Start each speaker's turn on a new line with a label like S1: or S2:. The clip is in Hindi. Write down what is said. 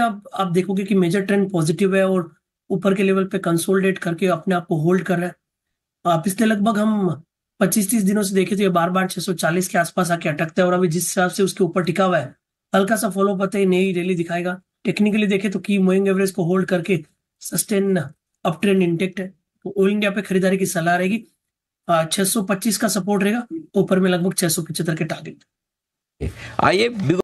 S1: आप आप देखोगे कि मेजर ट्रेंड पॉजिटिव है और ऊपर के लेवल पे कंसोलिडेट करके अपने आप को होल्ड कर रहे हैं आप पिछले लगभग हम 25-30 दिनों से देखे थे बार बार 640 के आसपास आके अटकता है और अभी जिस हिसाब से उसके ऊपर टिका हुआ है हल्का सा फॉलो पता है नई रैली दिखाएगा टेक्निकली देखे तो की मोइंग एवरेज को होल्ड करके सस्टेन अप ट्रेंड इंटेक्ट है तो ऑल इंडिया पे खरीदारी की सलाह रहेगी छह का सपोर्ट रहेगा ऊपर में लगभग छह के टारगेट आइए